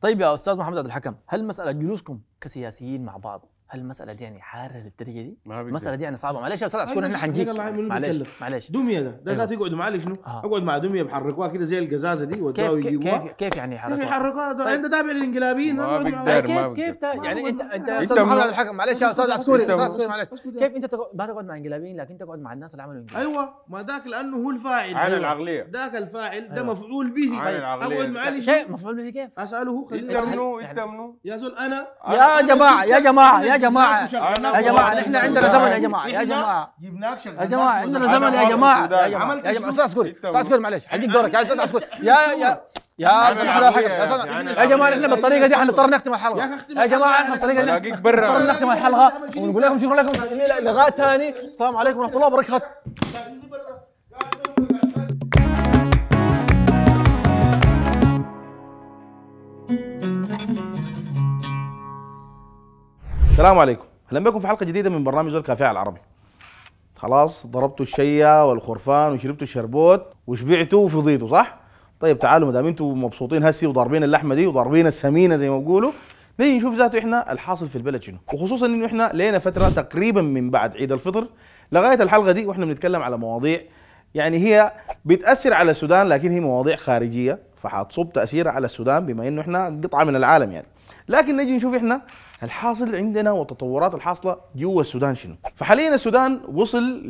طيب يا استاذ محمد عبد الحكم هل مساله جلوسكم كسياسيين مع بعض هل المساله دي يعني حاره للدرجه دي؟ المساله دي يعني صعبه معلش يا استاذ عسكون أيوة، احنا حنجيك أيوة، معلش معلش دميه ده ده أيوه. يقعد معلش شنو؟ آه. اقعد مع دميه بحركوها كده زي القزازه دي ودوها يعني طيب. طيب، طيب، كيف, كيف كيف يعني يحركوها؟ يحركوها ده انت تابع للانقلابيين كيف كيف يعني انت انت استاذ محمد الحكم معلش يا استاذ عسكري استاذ عسكري معلش كيف انت ما تقعد مع انقلابيين لكن تقعد مع الناس اللي عملوا انقلاب ايوه ما ذاك لانه هو الفاعل عن أيوة. العقليه ذاك الفاعل ده مفعول به اقعد معاه مفعول به كيف؟ اساله هو انت منو انت منو؟ يا زول انا يا جماعه يا جماعه يا جماعه يا جماعه نحن عندنا زمن يا جماعه يا جماعه جبناك شغال يا جماعه عندنا زمن يا جماعه يا جماعه استاذ عسكري استاذ عسكري معلش حديك دورك يا استاذ عسكري يا يا يا سمح الله يا سمح يعني يا جماعة احنا بالطريقة دي حنضطر نختم الحلقة يا جماعة احنا بالطريقة دي حنضطر نختم الحلقة ونقول لكم شكرا لكم لغايه ثاني السلام عليكم ورحمة الله وبركاته السلام عليكم اهلا بكم في حلقه جديده من برنامج الكافيه العربي خلاص ضربتوا الشيه والخرفان وشربتوا الشربوت وشبعتوا وفضيتوا صح طيب تعالوا ما دام انتم مبسوطين هسي وضاربين اللحمه دي وضاربين السمينه زي ما بيقولوا نيجي نشوف ذاته احنا الحاصل في البلد شنو وخصوصا انه احنا لينا فتره تقريبا من بعد عيد الفطر لغايه الحلقه دي واحنا بنتكلم على مواضيع يعني هي بتاثر على السودان لكن هي مواضيع خارجيه فحتصب تاثيرها على السودان بما انه احنا قطعه من العالم يعني لكن نجي نشوف احنا الحاصل عندنا والتطورات الحاصله جوا السودان شنو فحاليا السودان وصل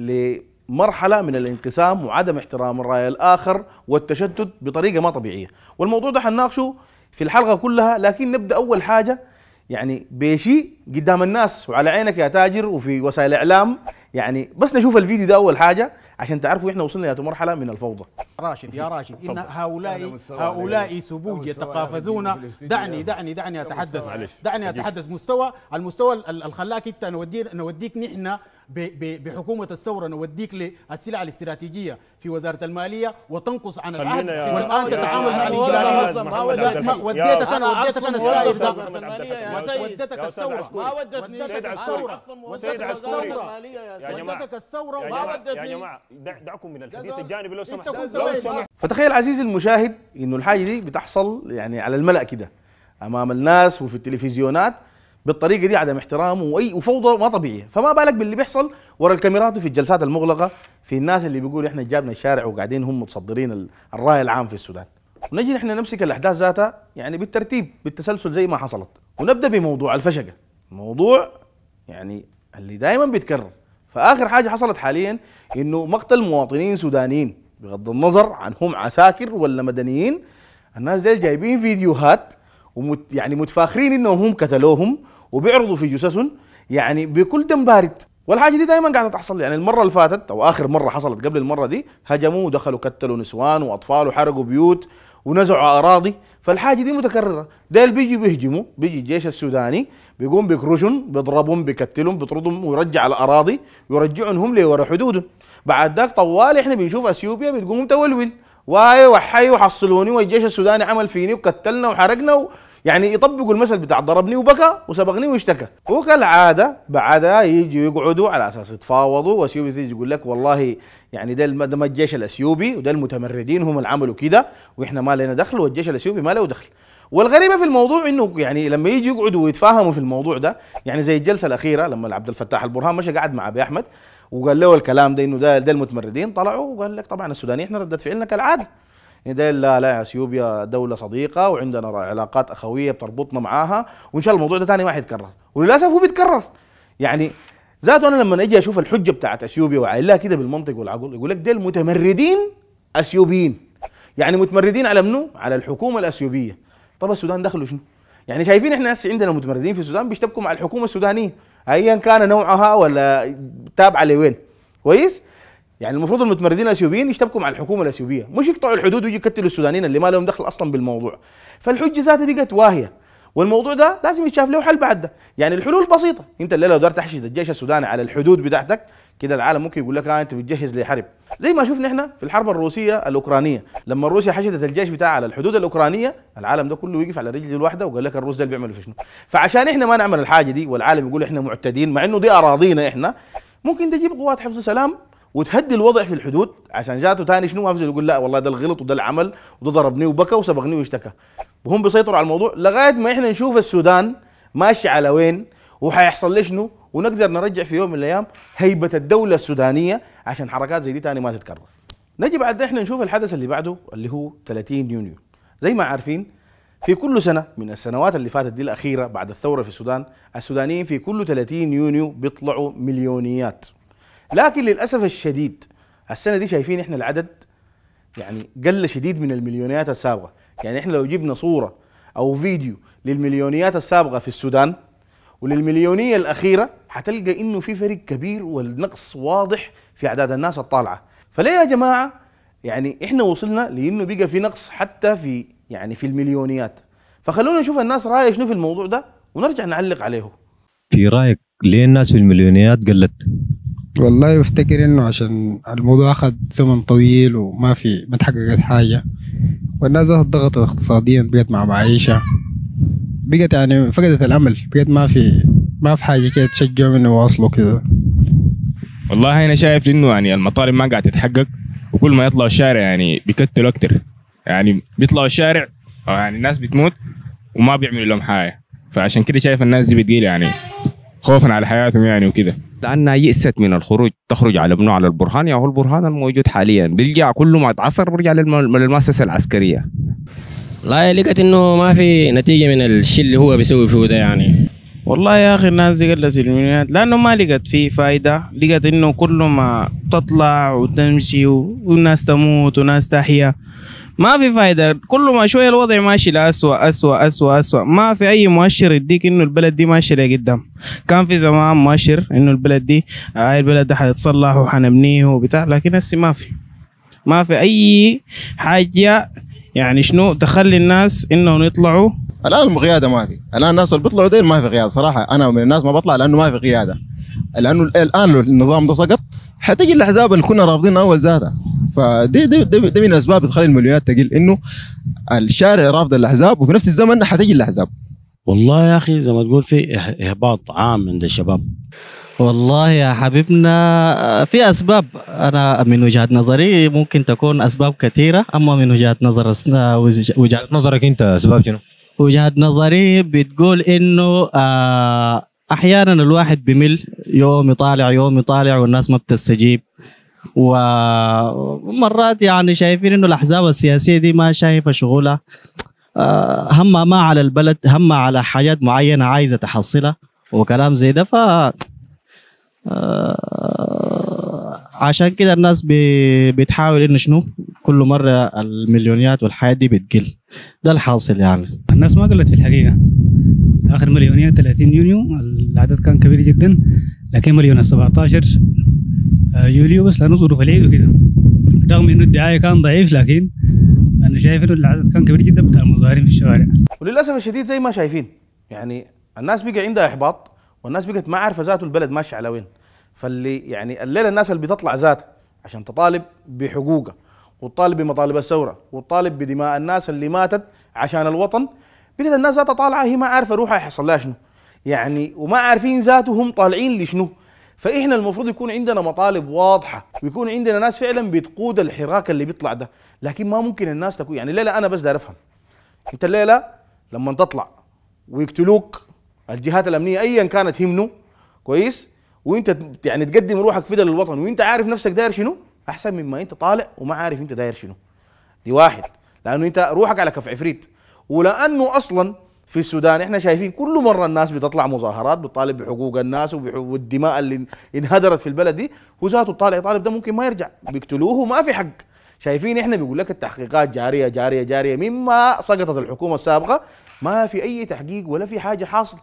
لمرحله من الانقسام وعدم احترام الراي الاخر والتشتت بطريقه ما طبيعيه والموضوع ده حنناقشه في الحلقه كلها لكن نبدا اول حاجه يعني بشيء قدام الناس وعلى عينك يا تاجر وفي وسائل الاعلام يعني بس نشوف الفيديو ده اول حاجه عشان تعرفوا احنا وصلنا مرحله من الفوضى راشد يا راشد ان هؤلاء هؤلاء سبوج يتقافزون دعني دعني دعني اتحدث دعني اتحدث مستوى المستوى الخلاك انت نوديك نحن بحكومه الثوره نوديك للسلع الاستراتيجيه في وزاره الماليه وتنقص عن العهد والان تتعامل مع الاجراءات ما وديتك انا وديتك انا السائد ده وديتك الثوره ما ودتني وديتك الثوره وديتك الثوره ما ودتني يا جماعه دعكم من الحديث الجانبي لو سمحت لو سمحت فتخيل عزيزي المشاهد انه الحاجه دي بتحصل يعني على الملأ كده امام الناس وفي التلفزيونات بالطريقه دي عدم احترام واي وفوضى ما طبيعيه فما بالك باللي بيحصل ورا الكاميرات وفي الجلسات المغلقه في الناس اللي بيقولوا احنا جابنا الشارع وقاعدين هم متصدرين الراي العام في السودان ونجي نحن نمسك الاحداث ذاتها يعني بالترتيب بالتسلسل زي ما حصلت ونبدا بموضوع الفشقه موضوع يعني اللي دائما بيتكرر فاخر حاجه حصلت حاليا انه مقتل مواطنين سودانيين بغض النظر عن هم عساكر ولا مدنيين الناس دي جايبين فيديوهات ومت يعني متفاخرين انهم هم قتلوهم وبيعرضوا في جثثهم يعني بكل دم بارد والحاجه دي دائما قاعده تحصل يعني المره اللي فاتت او اخر مره حصلت قبل المره دي هجموا ودخلوا كتلوا نسوان واطفال وحرقوا بيوت ونزعوا اراضي فالحاجه دي متكرره ديل بيجي بيهجموا بيجي الجيش السوداني بيقوم بكرشهم بيضربهم بيكتلهم بيطردهم ويرجع الاراضي ويرجعهم هم لورا حدودهم بعد ذاك طوال احنا بنشوف اثيوبيا بتقوم تولول واي وحي وحصلوني والجيش السوداني عمل فيني وقتلنا وحرقنا يعني يطبقوا المثل بتاع ضربني وبكى وسبقني واشتكى وكالعاده بعدها يجوا يقعدوا على اساس يتفاوضوا واثيوبيا تيجي تقول لك والله يعني ده ده ما الجيش الاثيوبي وده المتمردين هم اللي عملوا كده واحنا ما لنا دخل والجيش الاثيوبي ما له دخل والغريبه في الموضوع انه يعني لما يجي يقعدوا ويتفاهموا في الموضوع ده يعني زي الجلسه الاخيره لما عبد الفتاح البرهان مشى قعد مع ابي احمد وقال له الكلام ده انه ده ده المتمردين طلعوا وقال لك طبعا السودانيين احنا ردت فعلنا كالعاده نديل لا لا اثيوبيا دوله صديقه وعندنا علاقات اخويه بتربطنا معاها وان شاء الله الموضوع ده تاني ما حيتكرر وللاسف هو بيتكرر يعني ذاته انا لما اجي اشوف الحجه بتاعت اثيوبيا وعائلها كده بالمنطق والعقل يقول لك ديل متمردين اثيوبيين يعني متمردين على منو؟ على الحكومه الاثيوبيه طب السودان دخلوا شنو؟ يعني شايفين احنا هسه عندنا متمردين في السودان بيشتبكوا مع الحكومه السودانيه ايا كان نوعها ولا تابعه لوين كويس؟ يعني المفروض المتمردين الاثيوبيين يشتبكوا مع الحكومه الاثيوبيه مش يقطعوا الحدود ويجي يقتلوا السودانيين اللي ما لهم دخل اصلا بالموضوع فالحجه ذاتها بقت واهيه والموضوع ده لازم يتشاف له حل بعد ده يعني الحلول بسيطه انت الليله لو قدرت تحشد الجيش السوداني على الحدود بتاعتك كده العالم ممكن يقول لك اه انت بتجهز لحرب زي ما شفنا احنا في الحرب الروسيه الاوكرانيه لما روسيا حشدت الجيش بتاعها على الحدود الاوكرانيه العالم ده كله وقف على رجله الواحده وقال لك الروس ده اللي بيعملوا في شنو فعشان احنا ما نعمل الحاجه دي والعالم يقول احنا معتدين مع انه دي اراضينا احنا ممكن تجيب قوات حفظ سلام وتهدي الوضع في الحدود عشان جاته تاني شنو ما في يقول لا والله ده الغلط وده العمل وده ضربني وبكى وسبقني واشتكى وهم بيسيطروا على الموضوع لغايه ما احنا نشوف السودان ماشي على وين وحيحصل لي شنو ونقدر نرجع في يوم من الايام هيبه الدوله السودانيه عشان حركات زي دي تاني ما تتكرر. نجي بعد ده احنا نشوف الحدث اللي بعده اللي هو 30 يونيو. زي ما عارفين في كل سنه من السنوات اللي فاتت دي الاخيره بعد الثوره في السودان، السودانيين في كل 30 يونيو بيطلعوا مليونيات لكن للاسف الشديد السنه دي شايفين احنا العدد يعني قل شديد من المليونيات السابقه يعني احنا لو جبنا صوره او فيديو للمليونيات السابقه في السودان وللمليونيه الاخيره حتلقى انه في فرق كبير والنقص واضح في اعداد الناس الطالعه فليه يا جماعه يعني احنا وصلنا لانه بقى في نقص حتى في يعني في المليونيات فخلونا نشوف الناس رايه شنو في الموضوع ده ونرجع نعلق عليه في رايك ليه الناس في المليونيات قلت والله بفتكر انه عشان الموضوع اخذ زمن طويل وما في ما تحققت حاجه والناس ضغطت اقتصاديا بقت مع معيشه بقت يعني فقدت الامل بقت ما في ما في حاجه كده تشجعهم انه يواصلوا كده والله انا شايف انه يعني المطالب ما قاعده تتحقق وكل ما يطلعوا الشارع يعني بيكتلوا اكتر يعني بيطلعوا الشارع آه، يعني الناس بتموت وما بيعملوا لهم حاجه فعشان كده شايف الناس دي بتقيل يعني خوفا على حياتهم يعني وكده لانها يئست من الخروج تخرج على منو على البرهان يا يعني هو البرهان الموجود حاليا بيرجع كل ما تعصر بيرجع للمؤسسه العسكريه لا لقيت انه ما في نتيجه من الشيء اللي هو بيسوي فيه ده يعني والله يا اخي الناس دي قلت المليونات لانه ما لقت فيه فايده لقت انه كل ما تطلع وتمشي وناس تموت وناس تحيا ما في فايده كل ما شويه الوضع ماشي لاسوء اسوء اسوء اسوء ما في اي مؤشر يديك انه البلد دي ماشيه لقدام كان في زمان مؤشر انه البلد دي آه، هاي البلد ده حتتصلح وحنبنيه وبتاع لكن هسه ما في ما في اي حاجه يعني شنو تخلي الناس انهم يطلعوا الان القياده ما في الان الناس اللي بيطلعوا دين ما في قياده صراحه انا من الناس ما بطلع لانه ما في قياده لانه الان النظام ده سقط حتجي الاحزاب اللي كنا رافضينها اول زادة فدي دي, دي, دي من الاسباب بتخلي المليونات تقل انه الشارع رافض الاحزاب وفي نفس الزمن حتجي الاحزاب والله يا اخي زي ما تقول في اهباط عام عند الشباب والله يا حبيبنا في اسباب انا من وجهه نظري ممكن تكون اسباب كثيره اما من وجهه نظر وجهه نظرك انت اسباب شنو؟ وجهه نظري بتقول انه آه، احيانا الواحد بمل يوم يطالع يوم يطالع والناس ما بتستجيب ومرات يعني شايفين انه الاحزاب السياسيه دي ما شايفه شغلها آه، همها ما على البلد همها على حاجات معينه عايزه تحصلها وكلام زي ده ف آه، عشان كده الناس بتحاول انه شنو كل مره المليونيات والحياه دي بتقل ده الحاصل يعني الناس ما قلت في الحقيقه اخر مليونيه 30 يونيو العدد كان كبير جدا لكن مريونا 17 آه، يوليو بس لانه ظروف العيد وكده رغم انه الدعايه كان ضعيف لكن انا شايف انه العدد كان كبير جدا بتاع المظاهرين في الشوارع وللاسف الشديد زي ما شايفين يعني الناس بقى عندها احباط والناس بقت ما عارفه ذاته البلد ماشيه على وين فاللي يعني الليله الناس اللي بتطلع ذات عشان تطالب بحقوقها وتطالب بمطالب الثوره وتطالب بدماء الناس اللي ماتت عشان الوطن بقت الناس ذاتها طالعه هي ما عارفه روحها يحصل لها شنو يعني وما عارفين ذاتهم طالعين لشنو فاحنا المفروض يكون عندنا مطالب واضحه ويكون عندنا ناس فعلا بتقود الحراك اللي بيطلع ده لكن ما ممكن الناس تكون يعني ليلى انا بس داير افهم انت الليله لما تطلع ويقتلوك الجهات الامنيه ايا كانت همنه كويس وانت يعني تقدم روحك فدا للوطن وانت عارف نفسك داير شنو احسن مما انت طالع وما عارف انت داير شنو دي واحد لانه انت روحك على كف عفريت ولانه اصلا في السودان احنا شايفين كل مره الناس بتطلع مظاهرات بتطالب بحقوق الناس والدماء اللي انهدرت في البلد دي هو ذاته طالع طالب ده ممكن ما يرجع بيقتلوه ما في حق شايفين احنا بيقول لك التحقيقات جاريه جاريه جاريه مما سقطت الحكومه السابقه ما في اي تحقيق ولا في حاجه حاصل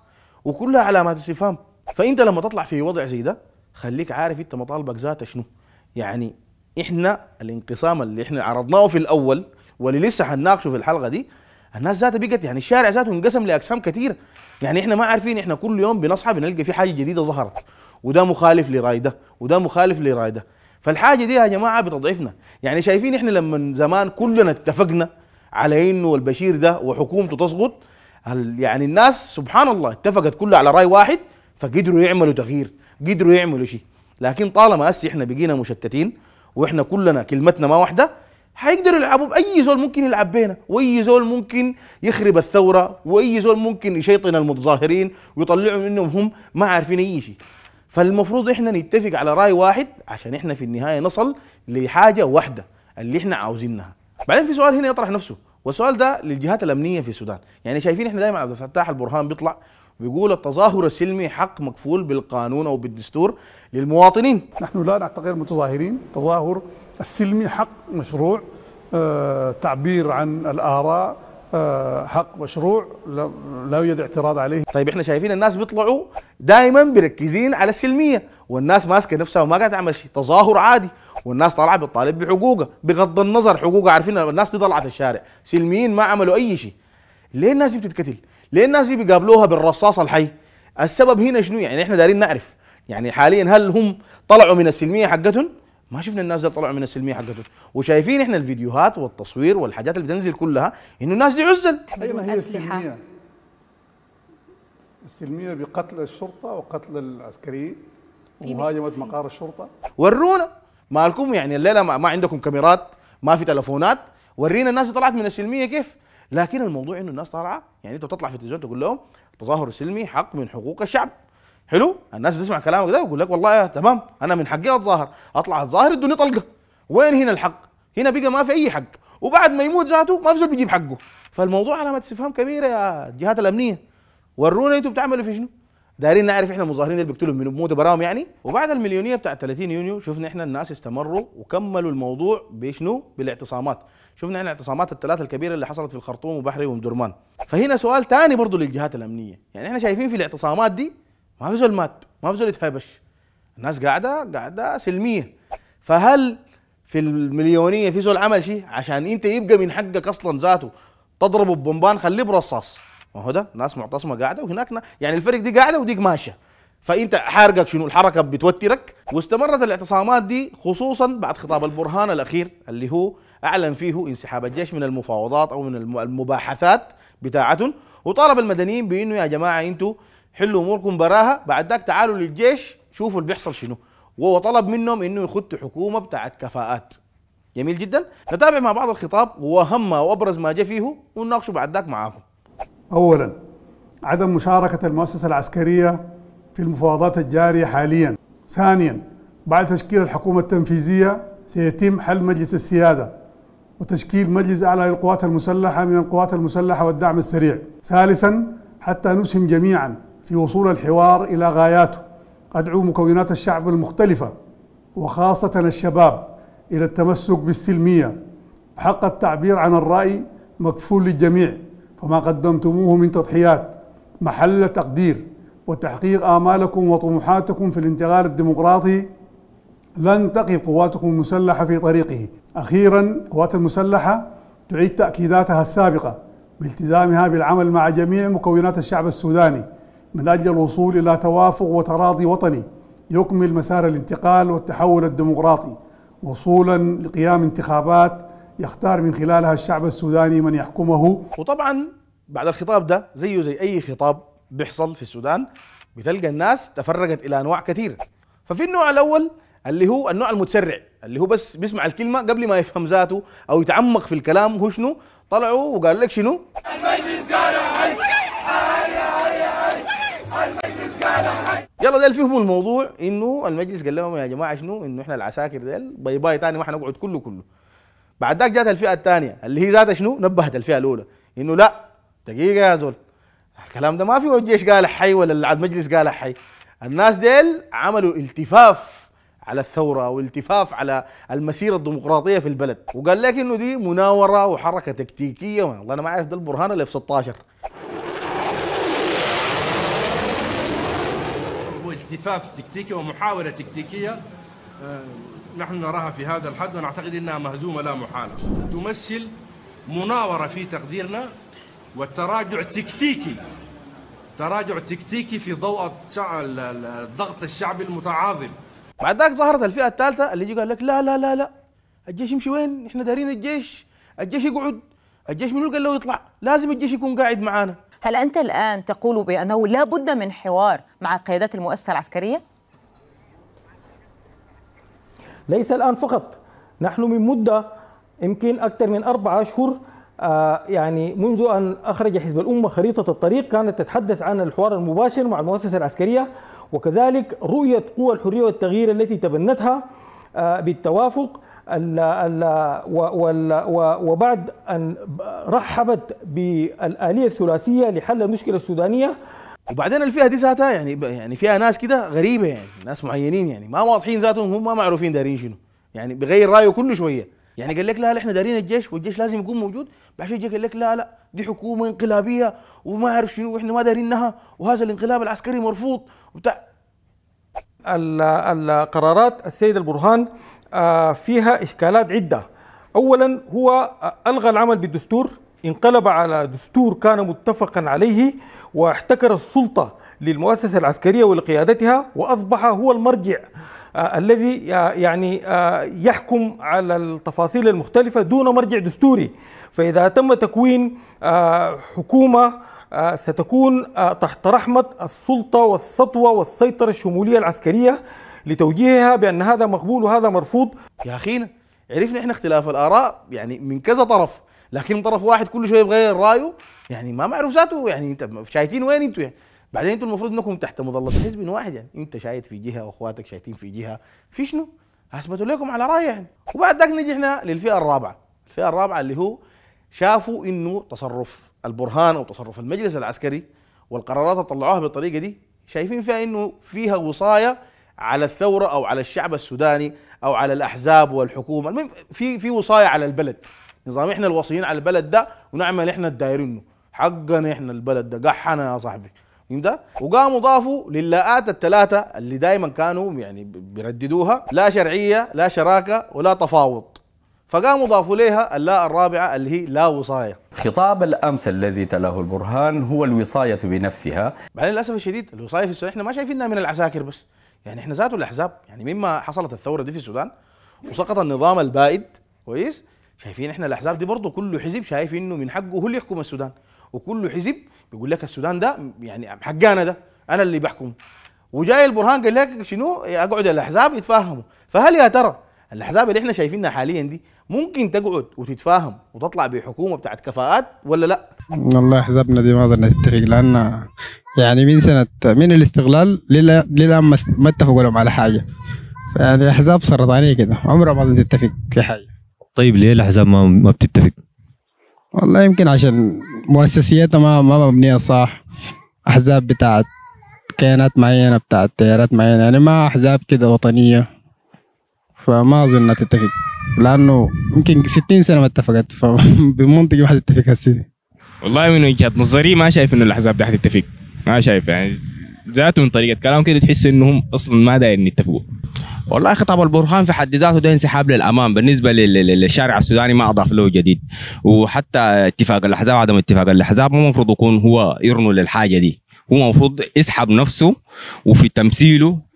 وكلها علامات استفهام فانت لما تطلع في وضع زي ده خليك عارف انت مطالبك ذاته شنو يعني احنا الانقسام اللي احنا عرضناه في الاول واللي لسه حنناقشه في الحلقه دي الناس ذاتها بقت يعني الشارع ذاته انقسم لاقسام كثيره يعني احنا ما عارفين احنا كل يوم بنصحى بنلقى في حاجه جديده ظهرت وده مخالف لراي ده وده مخالف لراي ده فالحاجه دي يا جماعه بتضعفنا يعني شايفين احنا لما زمان كلنا اتفقنا على انه البشير ده وحكومته تسقط يعني الناس سبحان الله اتفقت كلها على راي واحد فقدروا يعملوا تغيير قدروا يعملوا شيء لكن طالما هسه احنا بقينا مشتتين واحنا كلنا كلمتنا ما واحده حيقدروا يلعبوا باي زول ممكن يلعب بينا واي زول ممكن يخرب الثوره واي زول ممكن يشيطن المتظاهرين ويطلعوا منهم هم ما عارفين اي شيء فالمفروض احنا نتفق على راي واحد عشان احنا في النهايه نصل لحاجه واحده اللي احنا عاوزينها بعدين في سؤال هنا يطرح نفسه والسؤال ده للجهات الامنيه في السودان يعني شايفين احنا دايما عبد الفتاح البرهان بيطلع بيقول التظاهر السلمي حق مكفول بالقانون او بالدستور للمواطنين نحن لا نعتقد متظاهرين التظاهر السلمي حق مشروع آه تعبير عن الاراء آه حق مشروع لا, يوجد اعتراض عليه طيب احنا شايفين الناس بيطلعوا دائما مركزين على السلميه والناس ماسكه نفسها وما قاعده تعمل شيء تظاهر عادي والناس طالعه بتطالب بحقوقها بغض النظر حقوقها عارفين الناس دي طلعت الشارع سلميين ما عملوا اي شيء ليه الناس بتتكتل؟ بتتقتل ليه الناس دي بيقابلوها بالرصاص الحي؟ السبب هنا شنو يعني احنا دارين نعرف يعني حاليا هل هم طلعوا من السلميه حقتهم ما شفنا الناس دي طلعوا من السلميه حقتهم وشايفين احنا الفيديوهات والتصوير والحاجات اللي بتنزل كلها انه الناس دي عزل ما أيوة، هي السلميه السلميه بقتل الشرطه وقتل العسكريين ومهاجمه مقار الشرطه ورونا مالكم يعني الليله ما, ما عندكم كاميرات ما في تلفونات ورينا الناس طلعت من السلميه كيف لكن الموضوع انه الناس طالعه يعني انت بتطلع في التلفزيون تقول لهم التظاهر السلمي حق من حقوق الشعب حلو الناس بتسمع كلامك ده ويقول لك والله تمام انا من حقي اتظاهر اطلع اتظاهر الدنيا طلقه وين هنا الحق هنا بقى ما في اي حق وبعد ما يموت ذاته ما في زول بيجيب حقه فالموضوع علامه استفهام كبيره يا الجهات الامنيه ورونا أنتم بتعملوا في شنو دايرين نعرف احنا المظاهرين اللي بيقتلوا من بموتوا براهم يعني وبعد المليونيه بتاع 30 يونيو شفنا احنا الناس استمروا وكملوا الموضوع بشنو بالاعتصامات شفنا احنا الاعتصامات الثلاثه الكبيره اللي حصلت في الخرطوم وبحري ومدرمان فهنا سؤال ثاني برضه للجهات الامنيه يعني احنا شايفين في الاعتصامات دي ما في زول مات ما في زول اتهبش الناس قاعده قاعده سلميه فهل في المليونيه في زول عمل شيء عشان انت يبقى من حقك اصلا ذاته تضربه ببمبان خليه برصاص ما هو ده ناس معتصمه قاعده وهناك يعني الفرق دي قاعده وديك ماشيه فانت حارقك شنو الحركه بتوترك واستمرت الاعتصامات دي خصوصا بعد خطاب البرهان الاخير اللي هو اعلن فيه انسحاب الجيش من المفاوضات او من المباحثات بتاعتهم وطالب المدنيين بانه يا جماعه انتوا حلوا اموركم براها بعد ذاك تعالوا للجيش شوفوا اللي بيحصل شنو وهو طلب منهم انه يخطوا حكومه بتاعت كفاءات جميل جدا نتابع مع بعض الخطاب واهم وابرز ما جاء فيه ونناقشه بعد ذاك معاكم اولا عدم مشاركه المؤسسه العسكريه في المفاوضات الجاريه حاليا ثانيا بعد تشكيل الحكومه التنفيذيه سيتم حل مجلس السياده وتشكيل مجلس أعلى للقوات المسلحة من القوات المسلحة والدعم السريع ثالثا حتى نسهم جميعا في وصول الحوار إلى غاياته أدعو مكونات الشعب المختلفة وخاصة الشباب إلى التمسك بالسلمية حق التعبير عن الرأي مكفول للجميع فما قدمتموه من تضحيات محل تقدير وتحقيق آمالكم وطموحاتكم في الانتقال الديمقراطي لن تقف قواتكم المسلحة في طريقه أخيرا القوات المسلحة تعيد تأكيداتها السابقة بالتزامها بالعمل مع جميع مكونات الشعب السوداني من أجل الوصول إلى توافق وتراضي وطني يكمل مسار الانتقال والتحول الديمقراطي وصولا لقيام انتخابات يختار من خلالها الشعب السوداني من يحكمه وطبعا بعد الخطاب ده زيه زي أي خطاب بيحصل في السودان بتلقى الناس تفرقت إلى أنواع كثير ففي النوع الأول اللي هو النوع المتسرع اللي هو بس بيسمع الكلمه قبل ما يفهم ذاته او يتعمق في الكلام هو شنو طلعوا وقال لك شنو المجلس قال حي المجلس قال حي يلا ديل فهموا الموضوع انه المجلس قال لهم يا جماعه شنو انه احنا العساكر ديل باي باي ثاني ما حنقعد كله كله بعد ذاك جات الفئه الثانيه اللي هي ذاتها شنو نبهت الفئه الاولى انه لا دقيقه يا زول الكلام ده ما في والجيش قال حي ولا المجلس قال حي الناس ديل عملوا التفاف على الثورة أو التفاف على المسيرة الديمقراطية في البلد وقال لك إنه دي مناورة وحركة تكتيكية والله أنا ما اعرف ده البرهان اللي في 16 والتفاف تكتيكي ومحاولة تكتيكية آه، نحن نراها في هذا الحد ونعتقد أنها مهزومة لا محالة تمثل مناورة في تقديرنا والتراجع تكتيكي تراجع تكتيكي في ضوء الضغط الشعبي المتعاظم بعد ذاك ظهرت الفئه الثالثه اللي يجي قال لك لا لا لا لا الجيش يمشي وين؟ احنا دارين الجيش الجيش يقعد الجيش منو قال له يطلع؟ لازم الجيش يكون قاعد معانا هل انت الان تقول بانه لا بد من حوار مع قيادات المؤسسه العسكريه؟ ليس الان فقط نحن من مده يمكن اكثر من اربع اشهر يعني منذ ان اخرج حزب الامه خريطه الطريق كانت تتحدث عن الحوار المباشر مع المؤسسه العسكريه وكذلك رؤية قوى الحرية والتغيير التي تبنتها آه، بالتوافق وبعد أن رحبت بالآلية الثلاثية لحل المشكلة السودانية وبعدين الفئه دي ذاتها يعني يعني فيها ناس كده غريبه يعني ناس معينين يعني ما واضحين ذاتهم هم ما معروفين دارين شنو يعني بغير رايه كل شويه يعني قال لك لا لا احنا دارين الجيش والجيش لازم يكون موجود بعد شوي قال لك لا لا دي حكومه انقلابيه وما اعرف شنو واحنا ما دارينها وهذا الانقلاب العسكري مرفوض وبتاع القرارات السيد البرهان آه، فيها اشكالات عده اولا هو آه، الغى العمل بالدستور انقلب على دستور كان متفقا عليه واحتكر السلطه للمؤسسه العسكريه ولقيادتها واصبح هو المرجع آه، الذي آه، يعني آه، يحكم على التفاصيل المختلفة دون مرجع دستوري فإذا تم تكوين حكومة ستكون تحت رحمة السلطة والسطوة والسيطرة الشمولية العسكرية لتوجيهها بأن هذا مقبول وهذا مرفوض يا أخينا عرفنا احنا اختلاف الآراء يعني من كذا طرف لكن طرف واحد كل شويه بغير رايه يعني ما معروف ذاته يعني انت شايفين وين انتوا يعني بعدين انتوا المفروض انكم تحت مظله حزب واحد يعني انت شايف في جهه واخواتك شايتين في جهه في شنو؟ اثبتوا لكم على راي يعني وبعد ذاك نجي احنا للفئه الرابعه الفئه الرابعه اللي هو شافوا انه تصرف البرهان او تصرف المجلس العسكري والقرارات اللي طلعوها بالطريقه دي شايفين فيها انه فيها وصايه على الثوره او على الشعب السوداني او على الاحزاب والحكومه المهم في في وصايه على البلد نظام احنا الوصيين على البلد ده ونعمل احنا الدايرينه حقنا احنا البلد ده قحنا يا صاحبي ده وقاموا ضافوا للاءات الثلاثه اللي دائما كانوا يعني بيرددوها لا شرعيه لا شراكه ولا تفاوض فقاموا ضافوا ليها اللاء الرابعه اللي هي لا وصايه خطاب الامس الذي تلاه البرهان هو الوصايه بنفسها بعد للاسف الشديد الوصايه في السودان احنا ما شايفينها من العساكر بس يعني احنا ذات الاحزاب يعني مما حصلت الثوره دي في السودان وسقط النظام البائد كويس شايفين احنا الاحزاب دي برضه كل حزب شايف انه من حقه هو اللي يحكم السودان وكل حزب بيقول لك السودان ده يعني حقانا ده انا اللي بحكم وجاي البرهان قال لك شنو اقعد الاحزاب يتفاهموا فهل يا ترى الاحزاب اللي احنا شايفينها حاليا دي ممكن تقعد وتتفاهم وتطلع بحكومه بتاعت كفاءات ولا لا؟ والله احزابنا دي ما اظن تتفق لان يعني من سنه من الاستقلال للان ما اتفقوا لهم على حاجه يعني احزاب سرطانيه كده عمرها ما تتفق في حاجه طيب ليه الاحزاب ما بتتفق؟ والله يمكن عشان مؤسسيتها ما ما مبنيه صح احزاب بتاعت كيانات معينه بتاعت تيارات معينه يعني ما احزاب كده وطنيه فما اظن تتفق لانه يمكن 60 سنه ما اتفقت فبمنطقي ما حتتفق هسه والله من وجهه نظري ما شايف انه الاحزاب دي حتتفق ما شايف يعني ذاته من طريقه كلام كده تحس انهم اصلا ما دايرين يتفقوا والله خطاب البرهان في حد ذاته ده انسحاب للامام بالنسبه للشارع السوداني ما اضاف له جديد وحتى اتفاق الاحزاب عدم اتفاق الاحزاب مو المفروض يكون هو يرنو للحاجه دي هو المفروض يسحب نفسه وفي تمثيله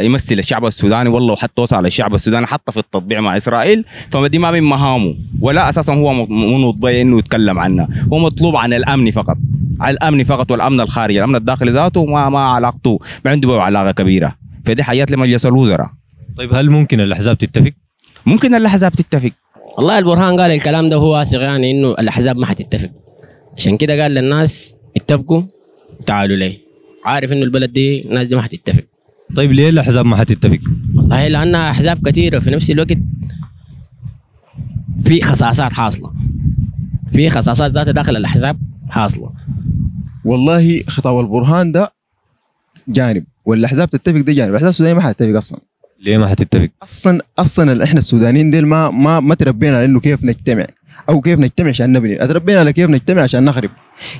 يمثل الشعب السوداني والله وحتى وصل على الشعب السوداني حتى في التطبيع مع اسرائيل فدي ما من مهامه ولا اساسا هو مطبوع انه يتكلم عنها هو مطلوب عن الامن فقط على الامن فقط والامن الخارجي الامن الداخلي ذاته ما ما علاقته ما عنده علاقه كبيره فدي حاجات لمجلس الوزراء طيب هل ممكن الاحزاب تتفق؟ ممكن الاحزاب تتفق والله البرهان قال الكلام ده هو واثق يعني انه الاحزاب ما حتتفق عشان كده قال للناس اتفقوا تعالوا لي عارف انه البلد دي الناس دي ما حتتفق طيب ليه الاحزاب ما حتتفق؟ والله لانها احزاب كثيره في نفس الوقت في خصاصات حاصله في خصاصات ذات داخل الاحزاب حاصله والله خطاب البرهان ده جانب والاحزاب تتفق ده جانب الاحزاب السودانيه ما حتتفق اصلا ليه ما حتتفق؟ اصلا اصلا احنا السودانيين ديل ما ما ما تربينا على انه كيف نجتمع او كيف نجتمع عشان نبني اتربينا على كيف نجتمع عشان نخرب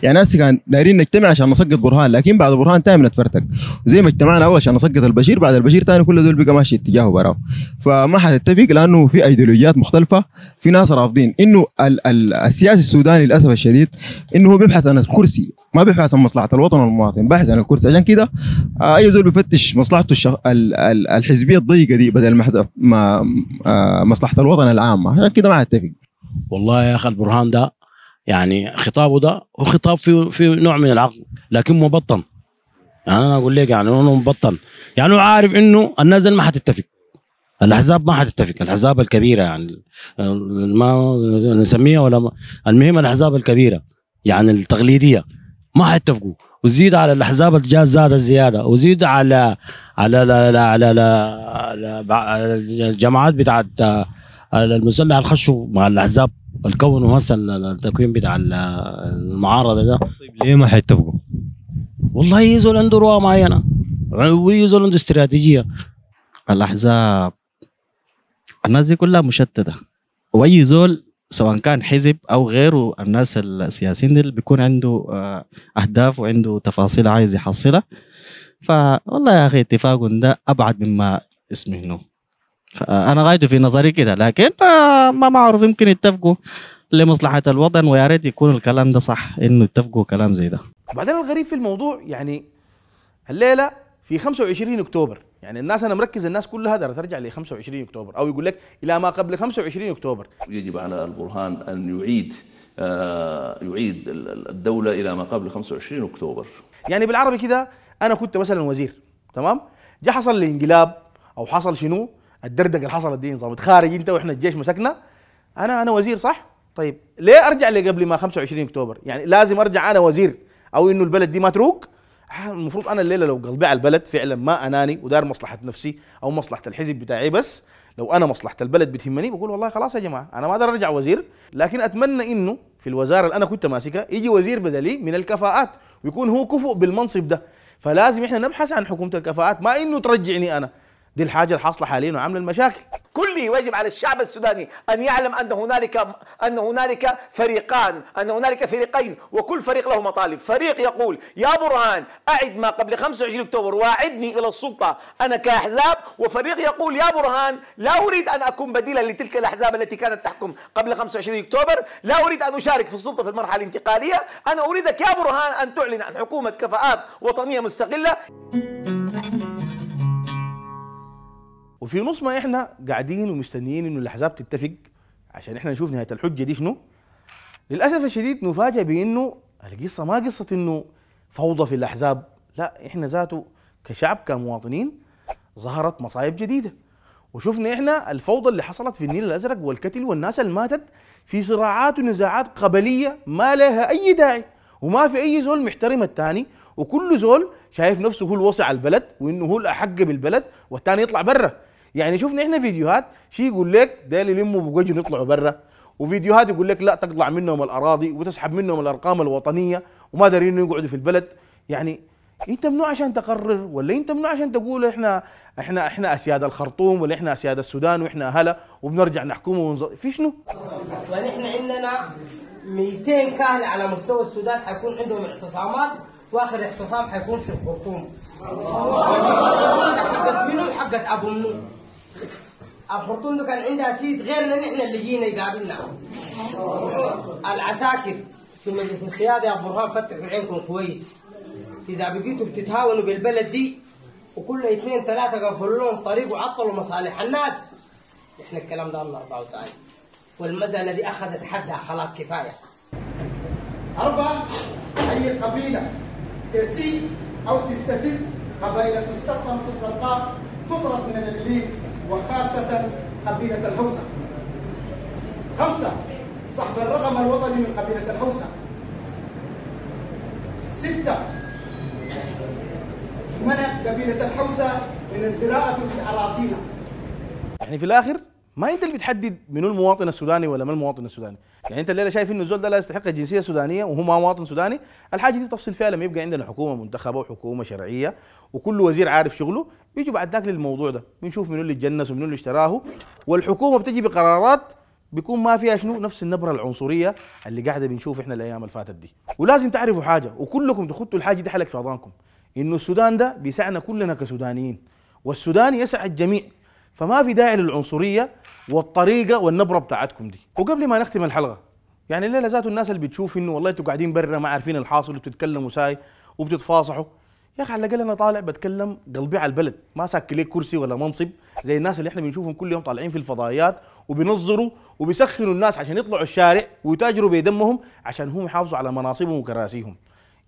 يعني ناس كان دايرين نجتمع عشان نسقط برهان لكن بعد برهان تاني بنتفرتك زي ما اجتمعنا اول عشان نسقط البشير بعد البشير تاني كل دول بقى ماشي اتجاهه برا فما حتتفق لانه في ايديولوجيات مختلفه في ناس رافضين انه ال ال السياسي السوداني للاسف الشديد انه هو بيبحث عن الكرسي ما بيبحث عن مصلحه الوطن والمواطن باحث عن الكرسي عشان كده آه، اي زول بيفتش مصلحته الشخ... ال ال الحزبيه الضيقه دي بدل ما, ما... آه، مصلحه الوطن العامه عشان كده ما حتتفق والله يا اخي البرهان ده يعني خطابه ده هو خطاب فيه في نوع من العقل لكن مبطن يعني انا اقول لك يعني انه مبطن يعني هو عارف انه الناس ما حتتفق الاحزاب ما حتتفق الاحزاب الكبيره يعني ما نسميها ولا ما المهم الاحزاب الكبيره يعني التقليديه ما حيتفقوا وزيد على الاحزاب الجاز زاد الزياده وزيد على على على على, على, على الجماعات بتاعت المسلح الخشو مع الاحزاب الكون هسه التكوين بتاع المعارضه ده طيب ليه ما حيتفقوا؟ والله يزول عنده رؤى معينه ويزول عنده استراتيجيه الاحزاب الناس دي كلها مشتته واي زول سواء كان حزب او غيره الناس السياسيين اللي بيكون عنده آه، اهداف وعنده تفاصيل عايز يحصلها فوالله يا اخي اتفاق ده ابعد مما اسمه هنا انا غايته في نظري كده لكن آه، ما معروف يمكن يتفقوا لمصلحه الوطن ويا ريت يكون الكلام ده صح انه يتفقوا كلام زي ده وبعدين الغريب في الموضوع يعني الليله في 25 اكتوبر يعني الناس انا مركز الناس كلها ترى ترجع ل 25 اكتوبر او يقول لك الى ما قبل 25 اكتوبر يجب على البرهان ان يعيد آه، يعيد الدوله الى ما قبل 25 اكتوبر يعني بالعربي كده انا كنت مثلا وزير تمام جاء حصل الانقلاب انقلاب او حصل شنو الدردقه اللي حصلت دي نظام خارج انت واحنا الجيش مسكنا انا انا وزير صح؟ طيب ليه ارجع قبل ما 25 اكتوبر؟ يعني لازم ارجع انا وزير او انه البلد دي متروك آه، المفروض انا الليله لو قلبي على البلد فعلا ما اناني ودار مصلحه نفسي او مصلحه الحزب بتاعي بس لو انا مصلحه البلد بتهمني بقول والله خلاص يا جماعه انا ما اقدر ارجع وزير لكن اتمنى انه في الوزاره اللي انا كنت ماسكها يجي وزير بدلي من الكفاءات ويكون هو كفؤ بالمنصب ده فلازم احنا نبحث عن حكومه الكفاءات ما انه ترجعني انا دي الحاجه الحاصله حاليا وعامله المشاكل كل يجب على الشعب السوداني ان يعلم ان هنالك ان هنالك فريقان ان هنالك فريقين وكل فريق له مطالب فريق يقول يا برهان اعد ما قبل 25 اكتوبر واعدني الى السلطه انا كاحزاب وفريق يقول يا برهان لا اريد ان اكون بديلا لتلك الاحزاب التي كانت تحكم قبل 25 اكتوبر لا اريد ان اشارك في السلطه في المرحله الانتقاليه انا اريدك يا برهان ان تعلن عن حكومه كفاءات وطنيه مستقله وفي نص ما احنا قاعدين ومستنيين انه الاحزاب تتفق عشان احنا نشوف نهايه الحجه دي شنو للاسف الشديد نفاجئ بانه القصه ما قصه انه فوضى في الاحزاب لا احنا ذاته كشعب كمواطنين ظهرت مصايب جديده وشفنا احنا الفوضى اللي حصلت في النيل الازرق والكتل والناس اللي ماتت في صراعات ونزاعات قبليه ما لها اي داعي وما في اي زول محترم الثاني وكل زول شايف نفسه هو الوصي على البلد وانه هو الاحق بالبلد والثاني يطلع برا يعني شفنا احنا فيديوهات شيء يقول لك ديل يلموا بوجهه يطلعوا برا وفيديوهات يقول لك لا تقطع منهم الاراضي وتسحب منهم الارقام الوطنيه وما دارين يقعدوا في البلد يعني انت ممنوع عشان تقرر ولا انت ممنوع عشان تقول احنا احنا احنا اسياد الخرطوم ولا احنا اسياد السودان واحنا اهلا وبنرجع نحكم ونظ... في شنو؟ ونحن عندنا 200 كاهل على مستوى السودان حيكون عندهم اعتصامات واخر اعتصام حيكون في الخرطوم. حقت منو؟ حقت ابو منو؟ الخرطوم كان عندها سيد غيرنا نحن اللي جينا يقابلنا العساكر في مجلس السياده يا فرهان فتحوا عينكم كويس اذا بقيتوا بتتهاونوا بالبلد دي وكل اثنين ثلاثه قفلوا لهم طريق وعطلوا مصالح الناس احنا الكلام ده الله اربعه وتعالى والمساله اخذت حدها خلاص كفايه أربعة أي قبيلة تسيء أو تستفز قبائل السلطنة الفرقاء تطرد من الإقليم وخاصة قبيلة الحوسة خمسة سحب الرقم الوطني من قبيلة الحوسة ستة منع قبيلة الحوسة من الزراعة في أراضينا يعني في الآخر ما انت اللي بتحدد منو المواطن السوداني ولا ما المواطن السوداني يعني انت الليله شايف انه الزول ده لا يستحق الجنسيه السودانيه وهو ما مواطن سوداني الحاجه دي بتفصل فيها لما يبقى عندنا حكومه منتخبه وحكومه شرعيه وكل وزير عارف شغله بيجوا بعد ذاك للموضوع ده بنشوف منو اللي اتجنس ومنو اللي اشتراه والحكومه بتجي بقرارات بيكون ما فيها شنو نفس النبره العنصريه اللي قاعده بنشوف احنا الايام اللي فاتت دي ولازم تعرفوا حاجه وكلكم تخطوا الحاجه دي حلق في اذانكم انه السودان ده بيسعنا كلنا كسودانيين والسودان يسع الجميع فما في داعي للعنصريه والطريقه والنبره بتاعتكم دي وقبل ما نختم الحلقه يعني ليه ذاته الناس اللي بتشوف انه والله انتوا قاعدين برا ما عارفين الحاصل وبتتكلموا ساي وبتتفاصحوا يا اخي على الاقل انا طالع بتكلم قلبي على البلد ما ساك ليه كرسي ولا منصب زي الناس اللي احنا بنشوفهم كل يوم طالعين في الفضائيات وبينظروا وبيسخنوا الناس عشان يطلعوا الشارع ويتاجروا بدمهم عشان هم يحافظوا على مناصبهم وكراسيهم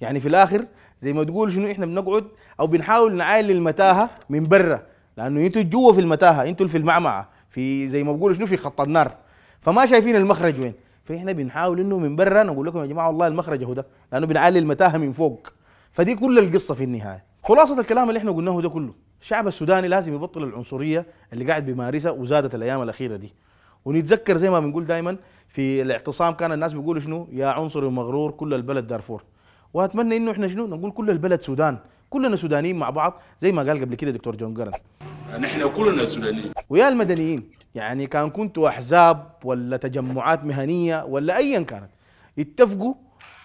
يعني في الاخر زي ما تقول شنو احنا بنقعد او بنحاول نعاين للمتاهه من برا لانه انتوا جوا في المتاهه انتوا في المعمعه في زي ما بقولوا شنو في خط النار فما شايفين المخرج وين فاحنا بنحاول انه من برا نقول لكم يا جماعه والله المخرج هو ده لانه بنعلي المتاهه من فوق فدي كل القصه في النهايه خلاصه الكلام اللي احنا قلناه ده كله الشعب السوداني لازم يبطل العنصريه اللي قاعد بيمارسها وزادت الايام الاخيره دي ونتذكر زي ما بنقول دائما في الاعتصام كان الناس بيقولوا شنو يا عنصري ومغرور كل البلد دارفور واتمنى انه احنا شنو نقول كل البلد سودان كلنا سودانيين مع بعض زي ما قال قبل كده دكتور جون قرن نحن كلنا سودانيين ويا المدنيين يعني كان كنتوا احزاب ولا تجمعات مهنيه ولا ايا كانت اتفقوا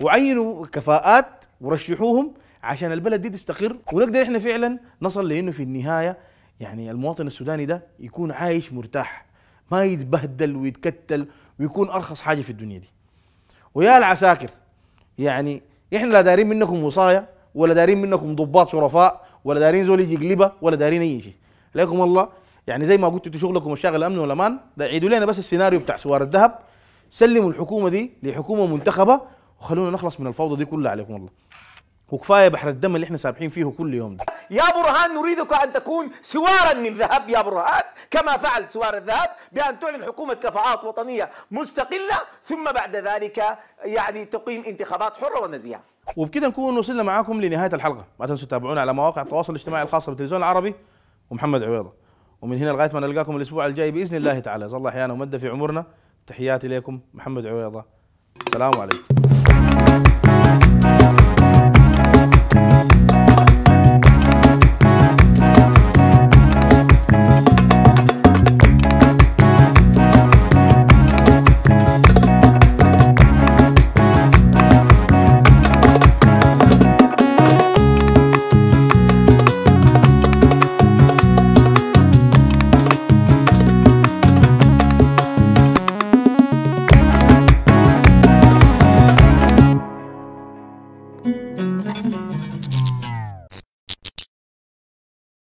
وعينوا كفاءات ورشحوهم عشان البلد دي تستقر ونقدر احنا فعلا نصل لانه في النهايه يعني المواطن السوداني ده يكون عايش مرتاح ما يتبهدل ويتكتل ويكون ارخص حاجه في الدنيا دي ويا العساكر يعني احنا لا دارين منكم وصايا ولا دارين منكم ضباط شرفاء ولا دارين زول يجي يقلبها ولا دارين اي شيء لكم الله يعني زي ما قلت انتوا شغلكم الشاغل الامن والامان ده عيدوا لنا بس السيناريو بتاع سوار الذهب سلموا الحكومه دي لحكومه منتخبه وخلونا نخلص من الفوضى دي كلها عليكم الله وكفايه بحر الدم اللي احنا سابحين فيه كل يوم ده. يا برهان نريدك ان تكون سوارا من ذهب يا برهان كما فعل سوار الذهب بان تعلن حكومه كفاءات وطنيه مستقله ثم بعد ذلك يعني تقيم انتخابات حره ونزيهه. وبكده نكون وصلنا معاكم لنهايه الحلقه، ما تنسوا تتابعونا على مواقع التواصل الاجتماعي الخاصه بالتلفزيون العربي ومحمد عويضه. ومن هنا لغايه ما نلقاكم الاسبوع الجاي باذن الله تعالى، يظل احيانا ومد في عمرنا. تحياتي لكم محمد عويضه. السلام عليكم. Thank you.